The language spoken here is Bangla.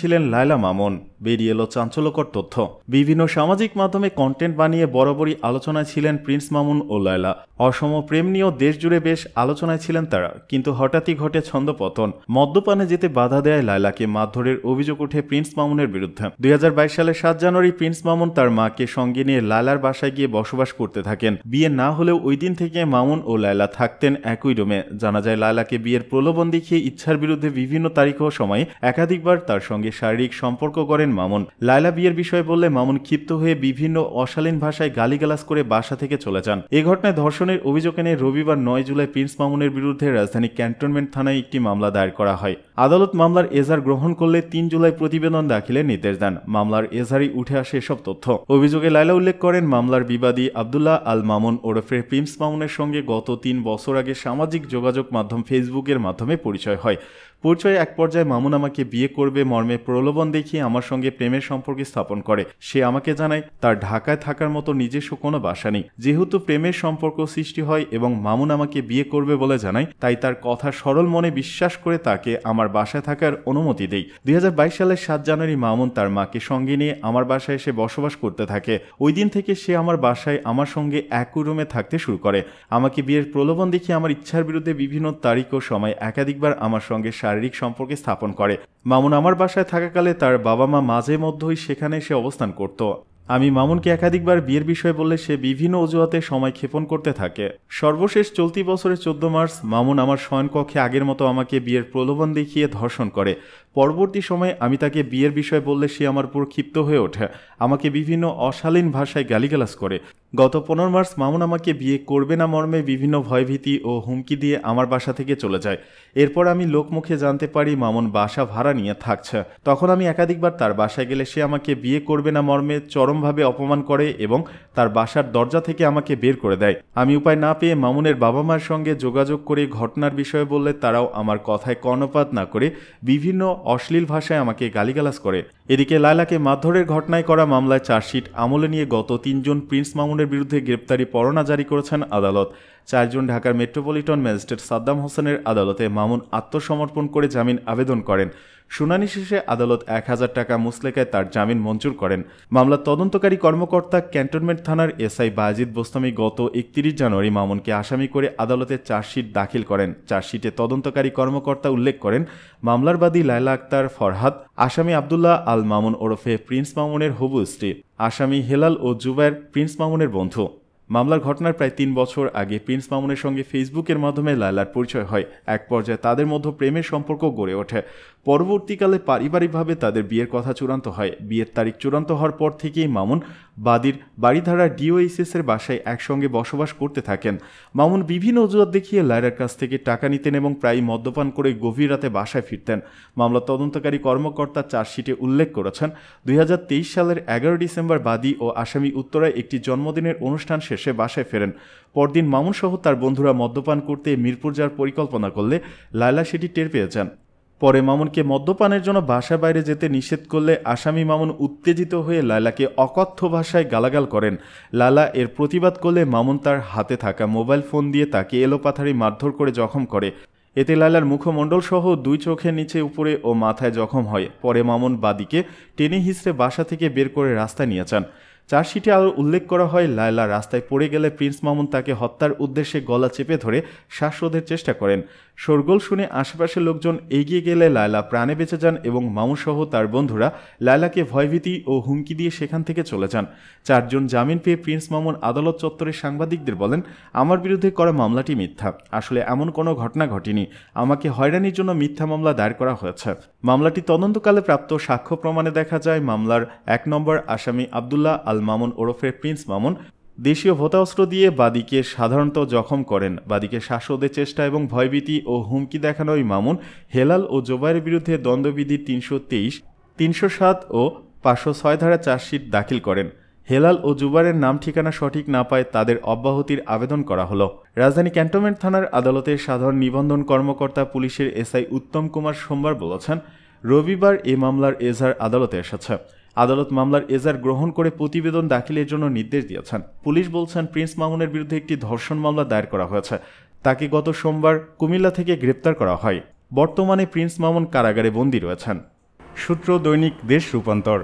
ছিলেন লায়লা মামুন বেরিয়ে এলো চাঞ্চল্যকর তথ্য বিভিন্ন সামাজিক মাধ্যমে কন্টেন্ট বানিয়ে বরাবরই আলোচনায় ছিলেন প্রিন্স মামুন ও লায়লা অসম প্রেম নিয়েও দেশ জুড়ে বেশ আলোচনায় ছিলেন তারা কিন্তু হঠাৎই ঘটে ছন্দপতন মদ্যপানে যেতে বাধা দেয় লায়লাকে মারধরের অভিযোগ ওঠে প্রিন্স মামুনের বিরুদ্ধে দুই সালের সাত জানুয়ারি প্রিন্স মামুন তার মাকে সঙ্গে নিয়ে লায়লার বাসায় গিয়ে বসবাস করতে থাকেন বিয়ে না হলেও ওই দিন থেকে মামুন ও লায়লা থাকতেন একই রুমে জানা যায় লায়লাকে বিয়ের প্রলোভন দেখিয়ে ইচ্ছার বিরুদ্ধে বিভিন্ন তারিখ ও সময়ে একাধিকবার তার সঙ্গে শারীরিক সম্পর্ক করেন মামুন লায়লা বিয়ের বিষয়ে বললে মামুন ক্ষিপ্ত হয়ে বিভিন্ন অশালীন ভাষায় গালিগালাজ করে বাসা থেকে চলে যান এ ঘটনায় ধর্ষণের অভিযোগ এনে রবিবার নয় জুলাই প্রিন্স মামুনের বিরুদ্ধে রাজধানী ক্যান্টনমেন্ট থানায় একটি মামলা দায়ের করা হয় আদালত মামলার এজার গ্রহণ করলে তিন জুলাই প্রতিবেদন দাখিলের নির্দেশ দেন মামলার এজারই উঠে আসে এসব তথ্য অভিযোগে লাইলা উল্লেখ করেন মামলার বিবাদী আবদুল্লাহ আল মামুন ওরফে প্রিন্স মামুনের সঙ্গে গত তিন বছর আগে সামাজিক যোগাযোগ মাধ্যম ফেসবুকের মাধ্যমে পরিচয় হয় পরিচয়ে এক পর্যায়ে মামুন আমাকে বিয়ে করবে মর্মে প্রলোভন দেখিয়ে আমার সঙ্গে প্রেমের সম্পর্ক স্থাপন করে সে আমাকে জানায় তার ঢাকায় থাকার মতো নিজস্ব কোনো বাসা নেই যেহেতু প্রেমের সম্পর্ক সৃষ্টি হয় এবং মামুন আমাকে বিয়ে করবে বলে জানায় তাই তার কথা সরল মনে বিশ্বাস করে তাকে আমার বাসায় থাকার অনুমতি দেই দুই সালের সাত জানুয়ারি মামুন তার মাকে সঙ্গে নিয়ে আমার বাসায় এসে বসবাস করতে থাকে ওই দিন থেকে সে আমার বাসায় আমার সঙ্গে একই রুমে থাকতে শুরু করে আমাকে বিয়ের প্রলোভন দেখিয়ে আমার ইচ্ছার বিরুদ্ধে বিভিন্ন তারিখ ও সময় একাধিকবার আমার সঙ্গে শারীরিক সম্পর্ক স্থাপন করে মামুন আমার বাসায় থাকাকালে তার বাবা মা মাঝে মধ্যেই সেখানে সে অবস্থান করত আমি মামুনকে একাধিকবার বিয়ের বিষয়ে বললে সে বিভিন্ন অজুহাতে সময় ক্ষেপণ করতে থাকে সর্বশেষ চলতি বছরের চোদ্দ মার্চ মামুন আমার শয়নকক্ষে আগের মতো আমাকে বিয়ের প্রলোভন দেখিয়ে ধর্ষণ করে পরবর্তী সময়ে আমি তাকে বিয়ের বিষয়ে বললে সে আমার পুরো ক্ষিপ্ত হয়ে ওঠে আমাকে বিভিন্ন অশালীন ভাষায় গালিগালাস করে গত পনেরো মার্চ মামুন আমাকে বিয়ে করবে না মর্মে বিভিন্ন ভয়ভীতি ও হুমকি দিয়ে আমার বাসা থেকে চলে যায় এরপর আমি লোকমুখে জানতে পারি মামুন বাসা ভাড়া নিয়ে থাকছে তখন আমি একাধিকবার তার বাসায় গেলে সে আমাকে বিয়ে করবে না মর্মে চরমভাবে অপমান করে এবং তার বাসার দরজা থেকে আমাকে বের করে দেয় আমি উপায় না পেয়ে মামুনের বাবা মার সঙ্গে যোগাযোগ করে ঘটনার বিষয়ে বললে তারাও আমার কথায় কর্ণপাত না করে বিভিন্ন অশ্লীল ভাষায় আমাকে গালিগালাজ করে এদিকে লায়লাকে মারধরের ঘটনায় করা মামলায় চার্জশিট আমলে নিয়ে গত তিনজন প্রিন্স মামুনের অভিযুক্তদের বিরুদ্ধে গ্রেপ্তারি পরোয়ানা জারি করেছেন আদালত চারজন ঢাকার মেট্রোপলিটন ম্যাজিস্ট্রেট সাদ্দাম হোসেনের আদালতে মামুন আত্মসমর্পণ করে জামিন আবেদন করেন শুনানি শেষে আদালত এক হাজার টাকা মুসলেকায় তার জামিন মঞ্জুর করেন মামলার তদন্তকারী কর্মকর্তা ক্যান্টনমেন্ট থানার এসআই বাজিদ বোস্তামি গত একত্রিশ জানুয়ারি মামুনকে আসামি করে আদালতে চার্জশিট দাখিল করেন চার্জশিটে তদন্তকারী কর্মকর্তা উল্লেখ করেন মামলার বাদী লায়লা আক্তার ফরহাদ আসামি আবদুল্লাহ আল মামুন ওরফে প্রিন্স মামুনের হবু স্ত্রী আসামি হেলাল ও জুবায়ের প্রিন্স মামুনের বন্ধু মামলার ঘটনার প্রায় তিন বছর আগে প্রিন্স মামুনের সঙ্গে ফেসবুকের মাধ্যমে লায়লার পরিচয় হয় এক পর্যায়ে তাদের মধ্যে প্রেমের সম্পর্ক গড়ে ওঠে পরবর্তীকালে পারিবারিকভাবে তাদের বিয়ের কথা চূড়ান্ত হয় বিয়ের তারিখ চূড়ান্ত হওয়ার পর থেকেই মামুন বাদির বাড়িধারা ডিওএইচএস এর বাসায় একসঙ্গে বসবাস করতে থাকেন মামুন বিভিন্ন অজুহাত দেখিয়ে লায়রার কাছ থেকে টাকা নিতেন এবং প্রায় মদ্যপান করে গভীর রাতে বাসায় ফিরতেন মামলা তদন্তকারী কর্মকর্তা চার্জশিটে উল্লেখ করেছেন দুই সালের এগারো ডিসেম্বর বাদী ও আসামি উত্তরায় একটি জন্মদিনের অনুষ্ঠান শেষে বাসায় ফেরেন পরদিন মামুনসহ তার বন্ধুরা মদ্যপান করতে মিরপুর যাওয়ার পরিকল্পনা করলে লায়লা সেটি টের পেয়ে যান পরে মামুনকে মদ্যপানের জন্য বাসা বাইরে যেতে নিষেধ করলে আসামি মামুন উত্তেজিত হয়ে লালাকে অকথ্য ভাষায় গালাগাল করেন লালা এর প্রতিবাদ করলে মামুন তার হাতে থাকা মোবাইল ফোন দিয়ে তাকে এলোপাথারি মারধর করে জখম করে এতে লালার মুখমণ্ডল সহ দুই চোখের নিচে উপরে ও মাথায় জখম হয় পরে মামুন বাদিকে টেনে হিসড়ে বাসা থেকে বের করে রাস্তা নিয়ে যান চার্জশিটে আরও উল্লেখ করা হয় লায়লা রাস্তায় পড়ে গেলে প্রিন্স মামুন তাকে হত্যার উদ্দেশ্যে গলা চেপে ধরে শ্বাসরোধের চেষ্টা করেন শোরগোল শুনে আশেপাশের লোকজন এগিয়ে গেলে লায়লা প্রাণে বেঁচে যান এবং মামুসহ তার বন্ধুরা লায়লাকে ভয়ভীতি ও হুমকি দিয়ে সেখান থেকে চলে যান চারজন জামিন পেয়ে প্রিন্স মামুন আদালত চত্বরে সাংবাদিকদের বলেন আমার বিরুদ্ধে করা মামলাটি মিথ্যা আসলে এমন কোনো ঘটনা ঘটেনি আমাকে হয়রানির জন্য মিথ্যা মামলা দায়ের করা হয়েছে মামলাটি তদন্তকালে প্রাপ্ত সাক্ষ্য প্রমাণে দেখা যায় মামলার এক নম্বর আসামি আবদুল্লাহ আল মামুন ওরফে প্রিন্স মামুন দেশীয় ভোতাস্ত্র দিয়ে বাদীকে সাধারণত জখম করেন বাদীকে শাসদের চেষ্টা এবং ভয়ভীতি ও হুমকি দেখানোই মামুন হেলাল ও জোবাইয়ের বিরুদ্ধে দ্বন্দ্ববিধি তিনশো তেইশ তিনশো সাত ও পাঁচশো ছয় ধারা চার্জশিট দাখিল করেন হেলাল ও জুবারের নাম ঠিকানা সঠিক না পায় তাদের অব্যাহতির আবেদন করা হলো রাজধানী ক্যান্টনমেন্ট থানার আদালতে সাধারণ নিবন্ধন কর্মকর্তা পুলিশের এসআই উত্তম কুমার সোমবার বলেছেন রবিবার এ মামলার এজাহার আদালতে এসেছে আদালত মামলার এজার গ্রহণ করে প্রতিবেদন দাখিলের জন্য নির্দেশ দিয়েছেন পুলিশ বলছেন প্রিন্স মামুনের বিরুদ্ধে একটি ধর্ষণ মামলা দায়ের করা হয়েছে তাকে গত সোমবার কুমিল্লা থেকে গ্রেপ্তার করা হয় বর্তমানে প্রিন্স মামুন কারাগারে বন্দী রয়েছেন সূত্র দৈনিক দেশ রূপান্তর